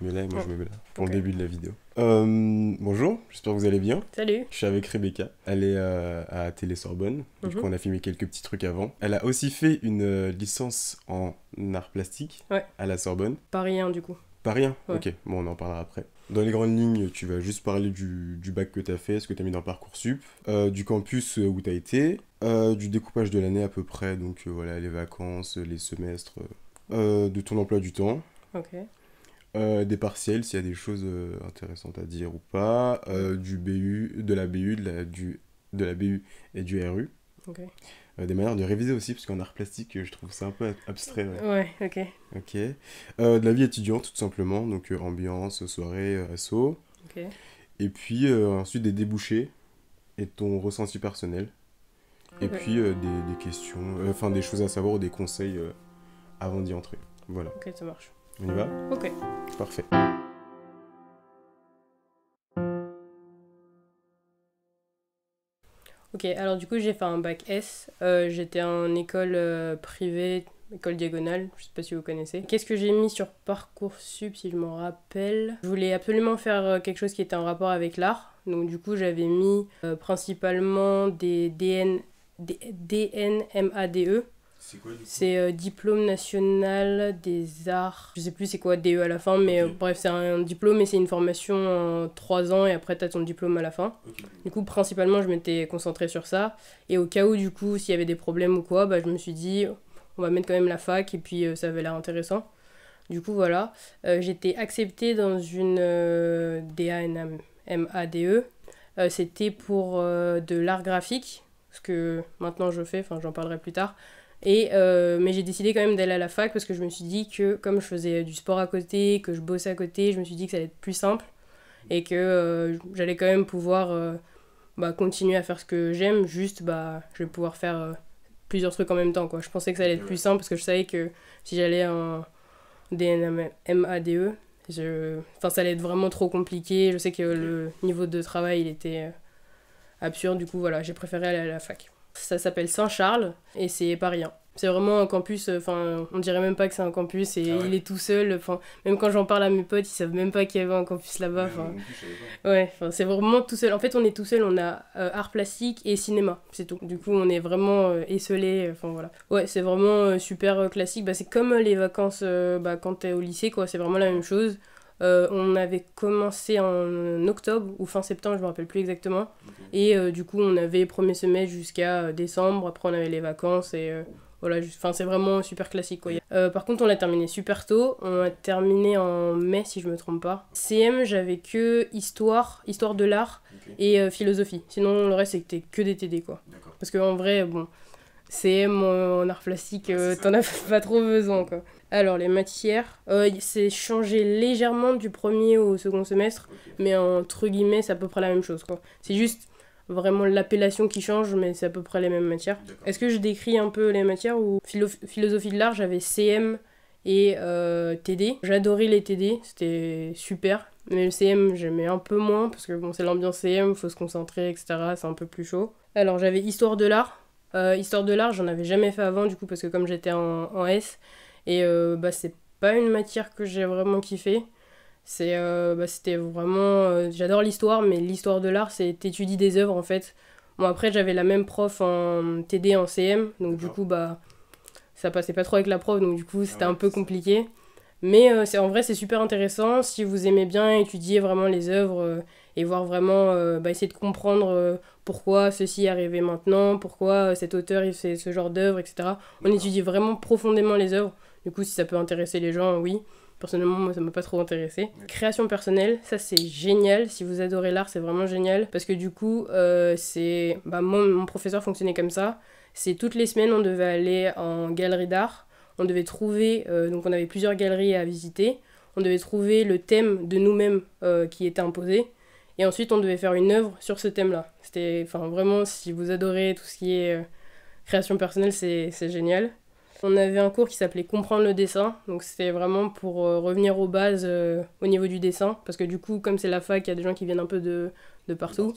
Je me mets là et moi je me mets là pour le début de la vidéo. Euh, bonjour, j'espère que vous allez bien. Salut. Je suis avec Rebecca. Elle est euh, à Télé Sorbonne. Du mhm. coup, on a filmé quelques petits trucs avant. Elle a aussi fait une euh, licence en art plastique à la Sorbonne. Pas rien du coup. Pas rien Ok, bon, on en parlera après. Dans les grandes lignes, tu vas juste parler du, du bac que tu as fait, ce que tu as mis dans Parcoursup, du campus où tu as été, du découpage de l'année à peu près, donc voilà, les vacances, les semestres, de ton emploi du temps. Ok. Euh, des partiels, s'il y a des choses euh, intéressantes à dire ou pas, euh, du BU, de la BU, de la, du, de la BU et du RU. des manières de réviser aussi, parce qu'en art plastique, je trouve ça un peu abstrait. Ouais, ok. Ok. de la vie étudiante, tout simplement, donc ambiance, soirée, assaut. Et puis ensuite des débouchés et ton ressenti personnel. Et puis des, des, questions, enfin des choses à savoir ou des conseils avant d'y entrer. Voilà. Ok, ça marche. On y va Ok. Parfait. Ok, alors du coup j'ai fait un bac S, euh, j'étais en école euh, privée, école diagonale, je sais pas si vous connaissez. Qu'est-ce que j'ai mis sur Parcoursup si je m'en rappelle Je voulais absolument faire euh, quelque chose qui était en rapport avec l'art, donc du coup j'avais mis principalement des DN, DNMADE, c'est quoi C'est euh, diplôme national des arts. Je sais plus c'est quoi DE à la fin, mais euh, bref, c'est un diplôme et c'est une formation en 3 ans et après t'as ton diplôme à la fin. Du coup, principalement, je m'étais concentrée sur ça. Et au cas où, du coup, s'il y avait des problèmes ou quoi, bah, je me suis dit, on va mettre quand même la fac et puis euh, ça avait l'air intéressant. Du coup, voilà. J'étais acceptée dans une DANMADE. C'était pour de l'art graphique, ce que maintenant je fais, enfin j'en parlerai plus tard. Euh, mais j'ai décidé quand même d'aller à la fac parce que je me suis dit que comme je faisais du sport à côté, que je bossais à côté, je me suis dit que ça allait être plus simple et que euh, j'allais quand même pouvoir euh, bah, continuer à faire ce que j'aime, juste bah, je vais pouvoir faire plusieurs trucs en même temps. Quoi. Je pensais que ça allait être plus simple parce que je savais que si j'allais en DNMADE, je... enfin, ça allait être vraiment trop compliqué. Je sais que le niveau de travail il était absurde, du coup voilà, j'ai préféré aller à la fac. Ça s'appelle Saint-Charles et c'est pas rien. C'est vraiment un campus, euh, enfin, on dirait même pas que c'est un campus et ah il est tout seul. Enfin, même quand j'en parle à mes potes, ils savent même pas qu'il y avait un campus là-bas. ouais, c'est vraiment tout seul. En fait, on est tout seul, on a euh, art plastique et cinéma, c'est tout. Du coup, on est vraiment euh, esselé. Enfin, voilà. Ouais, c'est vraiment super classique. Bah, c'est comme les vacances bah, quand t'es au lycée, quoi. C'est vraiment la même chose. Euh, on avait commencé en octobre ou fin septembre, je me rappelle plus exactement. Et euh, du coup, on avait premier semestre jusqu'à euh, décembre. Après, on avait les vacances et voilà. Enfin, c'est vraiment super classique quoi. par contre, on a terminé super tôt. On a terminé en mai, si je me trompe pas. CM, j'avais que histoire, histoire de l'art et philosophie. Sinon, le reste c'était que des TD quoi. Parce qu'en vrai, bon CM en art plastique, ah, euh, t'en as pas trop besoin quoi. Alors les matières, c'est euh, changé légèrement du premier au second semestre, mais entre guillemets c'est à peu près la même chose quoi. C'est juste vraiment l'appellation qui change, mais c'est à peu près les mêmes matières. Est-ce que je décris un peu les matières ou philosophie de l'art j'avais CM et euh, TD. J'adorais les TD, c'était super. Mais le CM, j'aimais un peu moins parce que bon, c'est l'ambiance CM, faut se concentrer, etc. C'est un peu plus chaud. Alors j'avais histoire de l'art, euh, histoire de l'art, j'en avais jamais fait avant, du coup, parce que comme j'étais en, S, et euh, bah, c'est pas une matière que j'ai vraiment kiffé. C'est, euh, bah, c'était vraiment. j'adore l'histoire, mais l'histoire de l'art, c'est étudier des œuvres en fait. moi après, j'avais la même prof en TD, en CM, donc du coup, bah, ça passait pas trop avec la prof, donc du coup, ah c'était un peu compliqué. Mais c'est, en vrai, c'est super intéressant. Si vous aimez bien étudier vraiment les œuvres et voir vraiment euh, bah, essayer de comprendre euh, pourquoi ceci est arrivé maintenant, pourquoi euh, cet auteur il fait ce genre d'œuvre, etc. On étudie vraiment profondément les œuvres. Du coup, si ça peut intéresser les gens, oui. Personnellement, moi, ça m'a pas trop intéressé. Création personnelle, ça c'est génial. Si vous adorez l'art, c'est vraiment génial. Parce que du coup, c'est. Bah, mon professeur fonctionnait comme ça. C'est toutes les semaines, on devait aller en galerie d'art. On devait trouver. donc, on avait plusieurs galeries à visiter. On devait trouver le thème de nous-mêmes qui était imposé. Et ensuite, on devait faire une œuvre sur ce thème-là. C'était, enfin, vraiment, si vous adorez tout ce qui est euh, création personnelle, c'est, c'est génial. On avait un cours qui s'appelait Comprendre le dessin, donc c'était vraiment pour euh, revenir aux bases euh, au niveau du dessin, parce que du coup, comme c'est la fac, il y a des gens qui viennent un peu de, de partout.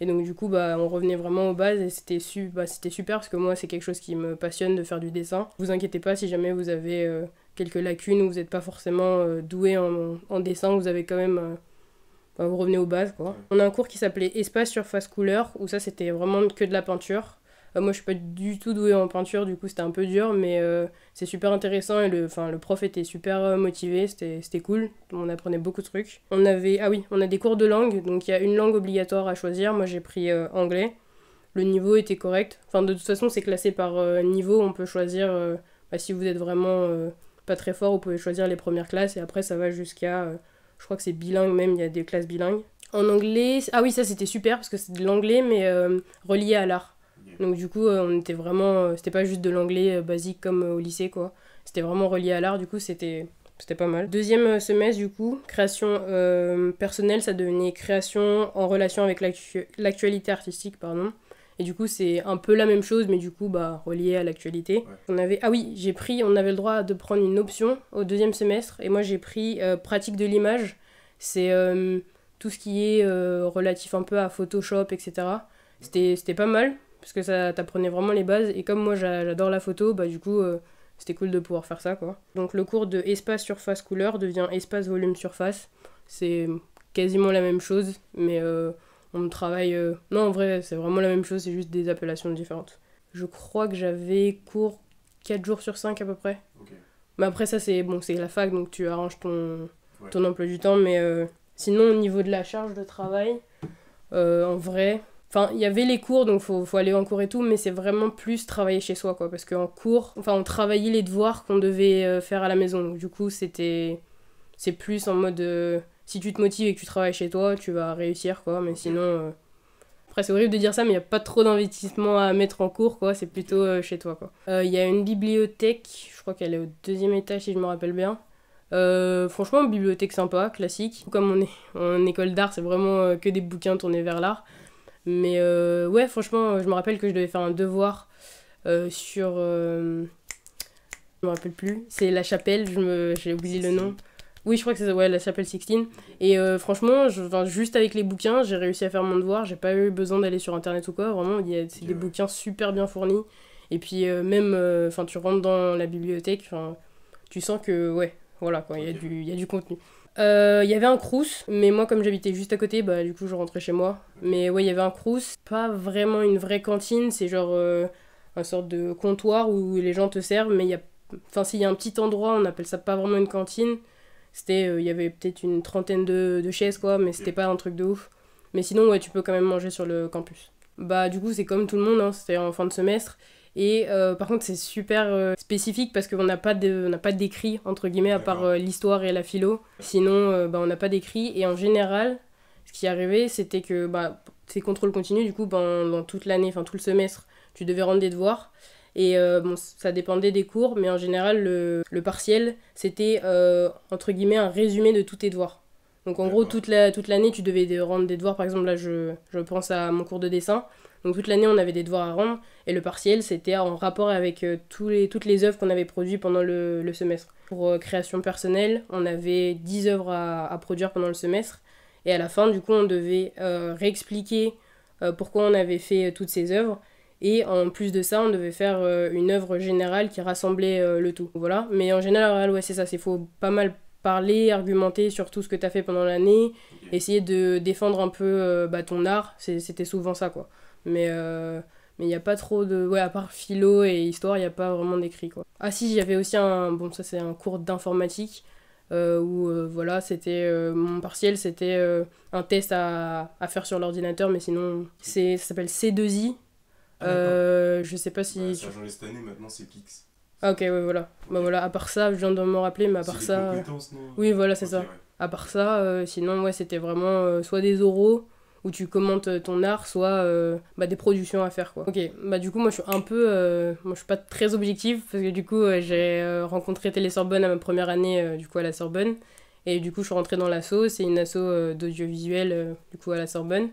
Et donc, du coup, bah, on revenait vraiment aux bases et c'était, su- bah, c'était super parce que moi, c'est quelque chose qui me passionne de faire du dessin. Vous inquiétez pas si jamais vous avez quelques lacunes ou vous n'êtes pas forcément doué en, en, dessin, vous avez quand même vous revenez aux bases, quoi. On a un cours qui s'appelait Espace, surface, couleur, où ça, c'était vraiment que de la peinture. Euh, moi, je suis pas du tout douée en peinture, du coup, c'était un peu dur, mais euh, c'est super intéressant et le, le prof était super euh, motivé, c'était cool. On apprenait beaucoup de trucs. On avait, ah oui, on a des cours de langue, donc il y a une langue obligatoire à choisir. Moi, j'ai pris anglais. Le niveau était correct. Enfin, de toute façon, c'est classé par niveau. On peut choisir, bah, si vous êtes vraiment pas très fort, vous pouvez choisir les premières classes et après, ça va jusqu'à je crois que c'est bilingue même, il y a des classes bilingues. En anglais, ah oui, ça c'était super parce que c'est de l'anglais mais euh, relié à l'art. Donc du coup, euh, on était vraiment, euh, c'était pas juste de l'anglais basique comme au lycée quoi. C'était vraiment relié à l'art, du coup c'était c'était pas mal. Deuxième semestre, du coup, création personnelle, ça devenait création en relation avec l'actualité artistique, pardon. Et du coup, c'est un peu la même chose, mais du coup, bah, relié à l'actualité. On avait, ah oui, j'ai pris, on avait le droit de prendre une option au deuxième semestre, et moi j'ai pris euh, pratique de l'image. C'est euh, tout ce qui est euh, relatif un peu à Photoshop, etc. C'était pas mal, parce que ça t'apprenait vraiment les bases, et comme moi j'adore la photo, bah du coup c'était cool de pouvoir faire ça quoi. Donc le cours de espace surface couleur devient espace volume surface. C'est quasiment la même chose, mais on travaille. Euh, non, en vrai, c'est vraiment la même chose, c'est juste des appellations différentes. Je crois que j'avais cours 4 jours sur 5 à peu près. Mais après, ça, c'est bon, c'est la fac, donc tu arranges ton, ton emploi du temps. Mais euh, sinon, au niveau de la charge de travail, euh, en vrai. Enfin, il y avait les cours, donc faut, faut aller en cours et tout, mais c'est vraiment plus travailler chez soi, quoi. Parce qu'en cours, enfin, on travaillait les devoirs qu'on devait faire à la maison. du coup, c'était. C'est plus en mode si tu te motives et que tu travailles chez toi, tu vas réussir, quoi. Mais sinon. Euh, après, c'est horrible de dire ça, mais il n'y a pas trop d'investissement à mettre en cours, quoi. C'est plutôt euh, chez toi, quoi. Il euh, y a une bibliothèque, je crois qu'elle est au deuxième étage, si je me rappelle bien. franchement, bibliothèque sympa, classique. Comme on est en école d'art, c'est vraiment que des bouquins tournés vers l'art. Mais ouais, franchement, je me rappelle que je devais faire un devoir sur. Je me rappelle plus. C'est La Chapelle, j'ai oublié le nom. Oui, je crois que c'est ouais, la s'appelle Sixteen. Et euh, franchement, je, juste avec les bouquins, j'ai réussi à faire mon devoir. J'ai pas eu besoin d'aller sur internet ou quoi. Vraiment, il y a des bouquins super bien fournis. Et puis euh, même, euh, enfin, tu rentres dans la bibliothèque, tu sens que ouais, voilà quoi, il y a du, y a du contenu. Il y avait un crous, mais moi comme j'habitais juste à côté, bah du coup je rentrais chez moi. Mais ouais, il y avait un crous, pas vraiment une vraie cantine, c'est genre une un sorte de comptoir où les gens te servent, mais il y a, enfin s'il y a un petit endroit, on appelle ça pas vraiment une cantine, c'était, euh, il y avait peut-être une trentaine de, de, chaises, quoi, mais c'était pas un truc de ouf. Mais sinon, ouais, tu peux quand même manger sur le campus. Bah, du coup, c'est comme tout le monde, hein, c'était en fin de semestre. Et euh, par contre, c'est super euh, spécifique parce qu'on n'a pas d'écrit, entre guillemets, à part l'histoire et la philo. Sinon, bah, on n'a pas d'écrit. Et en général, ce qui arrivait, c'était que bah, ces contrôles continuent. du coup, pendant dans toute l'année, enfin tout le semestre, tu devais rendre des devoirs. Et euh, bon, ça dépendait des cours, mais en général, le, partiel, c'était euh, entre guillemets un résumé de tous tes devoirs. Donc en gros, toute l'année, tu devais rendre des devoirs. Par exemple, là, je, pense à mon cours de dessin. Donc toute l'année, on avait des devoirs à rendre. Et le partiel, c'était en rapport avec euh, les, toutes les œuvres qu'on avait produites pendant le, semestre. Pour création personnelle, on avait 10 œuvres à, produire pendant le semestre. Et à la fin, du coup, on devait réexpliquer pourquoi on avait fait toutes ces œuvres et en plus de ça, on devait faire euh, une œuvre générale qui rassemblait euh, le tout. Voilà. Mais en général, ouais, c'est ça. C'est faut pas mal parler, argumenter sur tout ce que tu as fait pendant l'année, essayer de défendre un peu euh, bah, ton art. C'était souvent ça, quoi. Mais mais il n'y a pas trop de. Ouais, à part philo et histoire, il n'y a pas vraiment d'écrit, quoi. Ah, si, j'avais aussi un. Bon, ça, c'est un cours d'informatique. où voilà, c'était mon partiel, c'était un test à, à, faire sur l'ordinateur, mais sinon, ça s'appelle C2I, ah, euh, je sais pas si. cette année, maintenant c'est Pix. Ah, ok, ouais, voilà. Bah voilà, à part ça, je viens de m'en rappeler, mais à part ça. Non oui, voilà, c'est ça. À part ça, euh, sinon, moi c'était vraiment euh, soit des oraux où tu commentes ton art, soit bah, des productions à faire, quoi. Ok, bah du coup, moi je suis un peu. moi je suis pas très objective parce que du coup, j'ai rencontré Télé Sorbonne à ma première année, du coup, à la Sorbonne. Et du coup, je suis rentrée dans l'asso, c'est une asso d'audiovisuel, du coup, à la Sorbonne.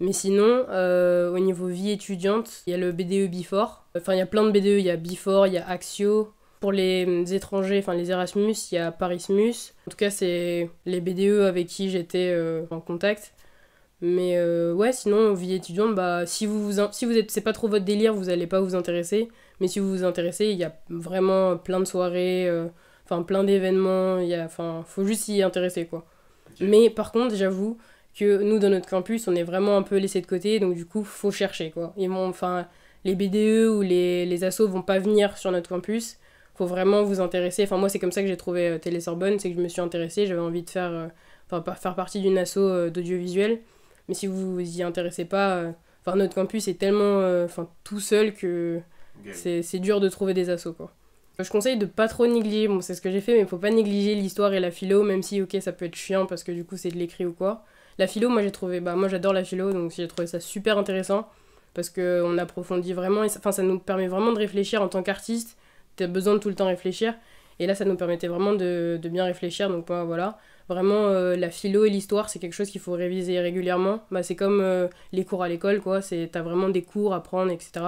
Mais sinon, euh, au niveau vie étudiante, il y a le BDE Bifor. Enfin, il y a plein de BDE. Il y a Bifor, il y a Axio. Pour les étrangers, enfin les Erasmus, il y a Parismus. En tout cas, c'est les BDE avec qui j'étais euh, en contact. Mais euh, ouais, sinon, vie étudiante, bah, si vous, vous si vous êtes, c'est pas trop votre délire, vous allez pas vous intéresser. Mais si vous vous intéressez, il y a vraiment plein de soirées, enfin plein d'événements. Il y a, enfin, faut juste s'y intéresser quoi. Mais par contre, j'avoue, que nous, dans notre campus, on est vraiment un peu laissé de côté, donc du coup, faut chercher, quoi. Ils vont, enfin, les BDE ou les, les assos vont pas venir sur notre campus, faut vraiment vous intéresser. Enfin, moi, c'est comme ça que j'ai trouvé euh, Télé Sorbonne c'est que je me suis intéressée, j'avais envie de faire, euh, enfin, faire partie d'une asso euh, d'audiovisuel, mais si vous vous y intéressez pas, enfin, notre campus est tellement, enfin, tout seul que c'est, c'est dur de trouver des assos, quoi. Je conseille de pas trop négliger, bon c'est ce que j'ai fait, mais faut pas négliger l'histoire et la philo, même si ok ça peut être chiant parce que du coup c'est de l'écrit ou quoi. La philo, moi j'ai trouvé, bah moi j'adore la philo, donc j'ai trouvé ça super intéressant parce qu'on approfondit vraiment, et ça, enfin, ça nous permet vraiment de réfléchir en tant qu'artiste, tu as besoin de tout le temps réfléchir, et là ça nous permettait vraiment de, bien réfléchir, donc voilà. Vraiment, euh, la philo et l'histoire, c'est quelque chose qu'il faut réviser régulièrement. Bah, c'est comme euh, les cours à l'école, quoi. T'as vraiment des cours à prendre, etc.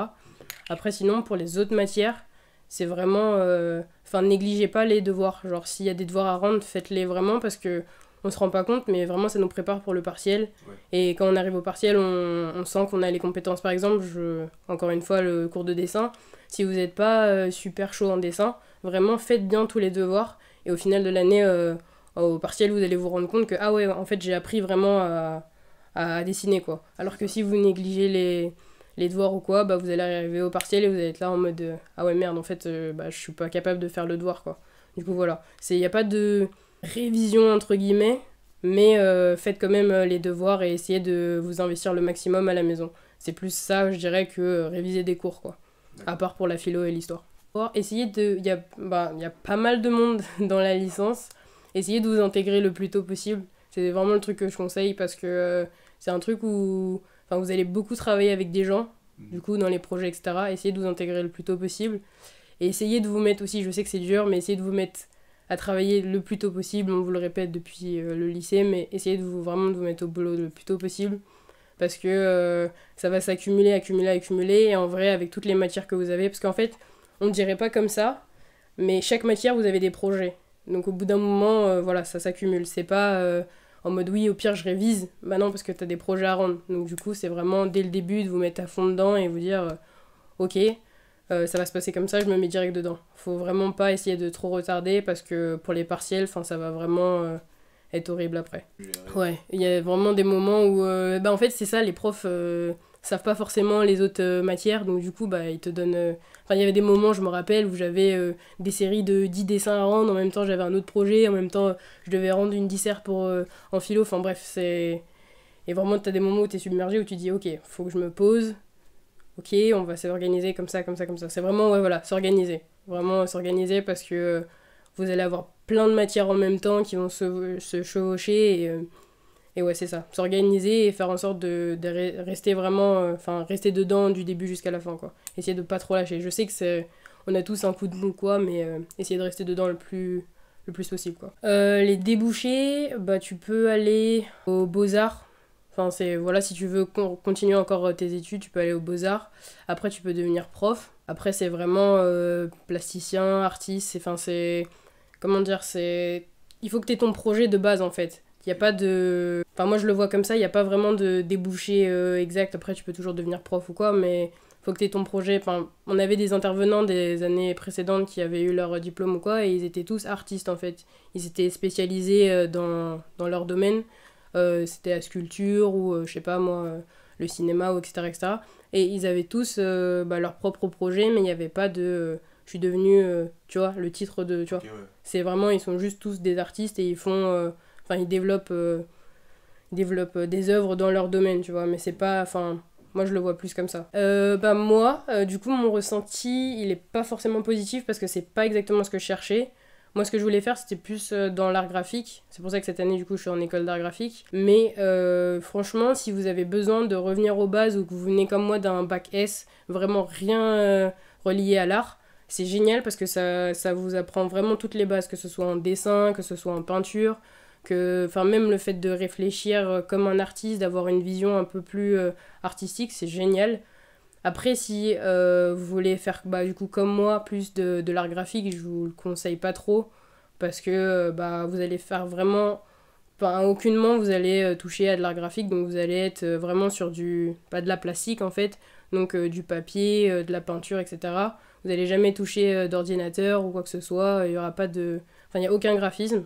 Après, sinon, pour les autres matières, c'est vraiment euh, enfin négligez pas les devoirs genre s'il y a des devoirs à rendre faites-les vraiment parce que on se rend pas compte, mais vraiment ça nous prépare pour le partiel. Et quand on arrive au partiel, on, sent qu'on a les compétences. Par exemple, je, encore une fois, le cours de dessin, si vous n'êtes pas euh, super chaud en dessin, vraiment faites bien tous les devoirs. Et au final de l'année, euh, au partiel, vous allez vous rendre compte que, ah ouais, en fait, j'ai appris vraiment à, dessiner, quoi. Alors que si vous négligez les, les devoirs ou quoi, bah, vous allez arriver au partiel et vous allez être là en mode, euh, ah ouais, merde, en fait, bah, je suis pas capable de faire le devoir, quoi. Du coup, voilà. Il n'y a pas de révision entre guillemets, mais euh, faites quand même euh, les devoirs et essayez de vous investir le maximum à la maison. C'est plus ça, je dirais, que euh, réviser des cours, quoi. À part pour la philo et l'histoire. Essayez de... Bah, il y, a, pas mal de monde dans la licence. Essayez de vous intégrer le plus tôt possible. C'est vraiment le truc que je conseille parce que c'est un truc où vous allez beaucoup travailler avec des gens, mhm. du coup, dans les projets, etc. Essayez de vous intégrer le plus tôt possible. Et essayez de vous mettre aussi, je sais que c'est dur, mais essayez de vous mettre à travailler le plus tôt possible. On vous le répète depuis euh, le lycée, mais essayez de vous, vraiment de vous mettre au boulot le plus tôt possible parce que euh, ça va s'accumuler, accumuler, accumuler. Et en vrai, avec toutes les matières que vous avez, parce qu'en fait, on ne dirait pas comme ça, mais chaque matière, vous avez des projets. Donc au bout d'un moment, euh, voilà, ça s'accumule. C'est pas en mode oui, au pire, je révise. Bah non, parce que tu as des projets à rendre. Donc du coup, c'est vraiment dès le début de vous mettre à fond dedans et vous dire, ok, euh, ça va se passer comme ça, je me mets direct dedans. Faut vraiment pas essayer de trop retarder parce que pour les partiels, ça va vraiment euh, être horrible après. Ouais, il y a vraiment des moments où. Euh, bah, en fait, c'est ça, les profs savent pas forcément les autres matières, donc du coup, bah, ils te donnent. Enfin, il y avait des moments, je me rappelle, où j'avais des séries de 10 dessins à rendre, en même temps, j'avais un autre projet, en même temps, je devais rendre une dissert pour, en philo, enfin bref, c'est. Et vraiment, tu as des moments où tu es submergé, où tu dis, ok, faut que je me pose, ok, on va s'organiser comme ça, comme ça, comme ça. C'est vraiment, ouais, voilà, s'organiser. Vraiment s'organiser parce que euh, vous allez avoir plein de matières en même temps qui vont se, se chevaucher. Et, euh, et ouais, c'est ça. S'organiser et faire en sorte de, rester vraiment, euh, enfin, rester dedans du début jusqu'à la fin, quoi. Essayer de pas trop lâcher. Je sais que c'est, on a tous un coup de mou, quoi, mais essayer de rester dedans le plus, le plus possible, quoi. les débouchés, bah, tu peux aller aux Beaux-Arts voilà, si tu veux continuer encore euh, tes études, tu peux aller aux beaux-arts. Après, tu peux devenir prof. Après, c'est vraiment euh, plasticien, artiste. Enfin, c'est. Comment dire c'est Il faut que tu aies ton projet de base en fait. Il n'y a pas de. Enfin, moi je le vois comme ça, il n'y a pas vraiment de débouché euh, exact. Après, tu peux toujours devenir prof ou quoi, mais il faut que tu aies ton projet. on avait des intervenants des années précédentes qui avaient eu leur diplôme ou quoi, et ils étaient tous artistes en fait. Ils étaient spécialisés dans, dans leur domaine. Euh, c'était la sculpture ou euh, je sais pas moi euh, le cinéma ou etc., etc. Et ils avaient tous bah, leur propre projet, mais il n'y avait pas de je suis devenu, tu vois, le titre de. Tu vois, c'est vraiment, ils sont juste tous des artistes et ils font. Enfin, ils développent, développent des œuvres dans leur domaine, tu vois, mais c'est pas. Enfin, moi je le vois plus comme ça. bah, moi, du coup, mon ressenti, il est pas forcément positif parce que c'est pas exactement ce que je cherchais. Moi, ce que je voulais faire, c'était plus euh, dans l'art graphique. C'est pour ça que cette année, du coup, je suis en école d'art graphique. Mais euh, franchement, si vous avez besoin de revenir aux bases ou que vous venez comme moi d'un bac S, vraiment rien euh, relié à l'art, c'est génial parce que ça, vous apprend vraiment toutes les bases, que ce soit en dessin, que ce soit en peinture, que enfin même le fait de réfléchir comme un artiste, d'avoir une vision un peu plus artistique, c'est génial. Après, si euh, vous voulez faire bah, du coup comme moi plus de, l'art graphique, je vous le conseille pas trop parce que euh, bah, vous allez faire vraiment. aucunement vous allez euh, toucher à de l'art graphique, donc vous allez être vraiment sur du. pas de la plastique en fait, donc du papier, de la peinture, etc. Vous n'allez jamais toucher d'ordinateur ou quoi que ce soit, il n'y aura pas de. Enfin, il n'y a aucun graphisme.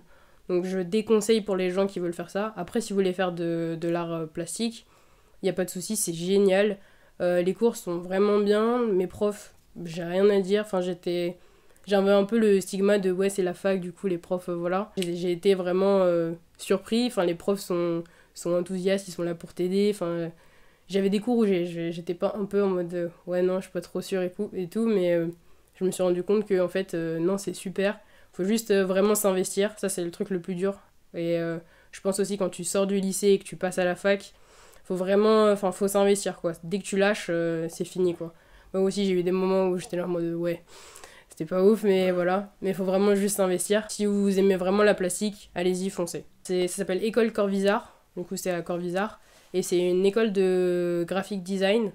Donc je déconseille pour les gens qui veulent faire ça. Après, si vous voulez faire de, de l'art plastique, il n'y a pas de souci, c'est génial. Euh, les cours sont vraiment bien. Mes profs, j'ai rien à dire. Enfin, j'étais. J'avais un peu le stigma de ouais, c'est la fac, du coup, les profs, euh, voilà. J'ai été vraiment euh, surpris. Enfin, les profs sont, sont enthousiastes, ils sont là pour t'aider. Enfin, j'avais des cours où j'étais pas un peu en mode ouais, non, je suis pas trop sûr et, tout, mais je me suis rendu compte que, en fait, non, c'est super. Faut juste vraiment s'investir. Ça, c'est le truc le plus dur. Et je pense aussi quand tu sors du lycée et que tu passes à la fac, faut vraiment, enfin, faut s'investir, quoi. Dès que tu lâches, euh, c'est fini, quoi. Moi aussi, j'ai eu des moments où j'étais là en mode, ouais, c'était pas ouf, mais voilà. Mais faut vraiment juste s'investir. Si vous aimez vraiment la plastique, allez-y, foncez. Ça s'appelle École Corvisart, du coup, c'est à Corvisart. Et c'est une école de graphic design.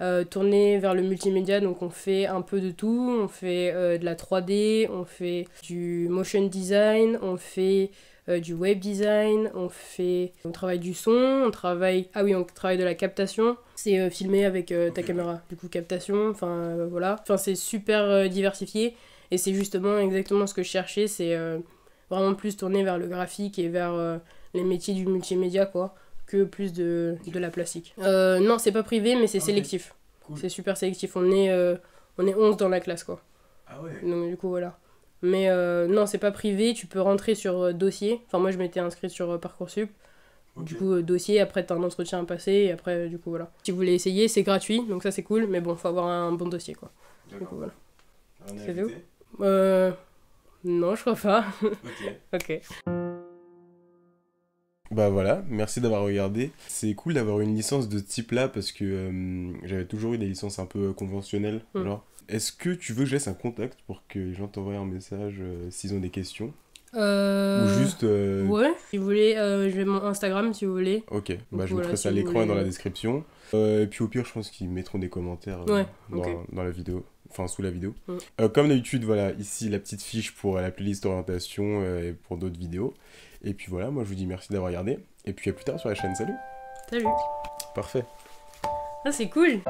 Euh, tournée vers le multimédia, donc on fait un peu de tout, on fait euh, de la 3D, on fait du motion design, on fait euh, du web design, on fait, on travaille du son, on travaille, ah oui, on travaille de la captation. C'est euh, filmé avec euh, ta caméra, du coup captation, enfin voilà, enfin c'est super diversifié et c'est justement exactement ce que je cherchais, c'est vraiment plus tourné vers le graphique et vers les métiers du multimédia quoi, que plus de, la plastique. non, c'est pas privé, mais c'est sélectif. C'est super sélectif. On est, on est 11 dans la classe quoi. Ah ouais. Donc du coup voilà. Mais euh, non, c'est pas privé, tu peux rentrer sur euh, dossier. Enfin, moi, je m'étais inscrite sur euh, Parcoursup. Du coup, dossier, après, t'as un entretien à passer, et après, du coup, voilà. Si vous voulez essayer, c'est gratuit, donc ça, c'est cool, mais bon, faut avoir un bon dossier, quoi. Du coup, voilà. C'est où euh, Non, je crois pas. Ok. ok. Bah voilà, merci d'avoir regardé. C'est cool d'avoir une licence de type là parce que euh, j'avais toujours eu des licences un peu conventionnelles. Mm. est-ce que tu veux que je laisse un contact pour que les gens t'envoient un message euh, s'ils ont des questions euh, Ou juste. Ouais, si vous voulez, je vais mon Instagram si vous voulez. Ok, bah, je mettrai ça à l'écran et dans la description. et puis au pire, je pense qu'ils mettront des commentaires dans, la vidéo enfin sous la vidéo. Mm. comme d'habitude, voilà, ici la petite fiche pour la playlist orientation et pour d'autres vidéos. Et puis voilà, moi je vous dis merci d'avoir regardé. Et puis à plus tard sur la chaîne. Salut Salut Parfait. Ah, c'est cool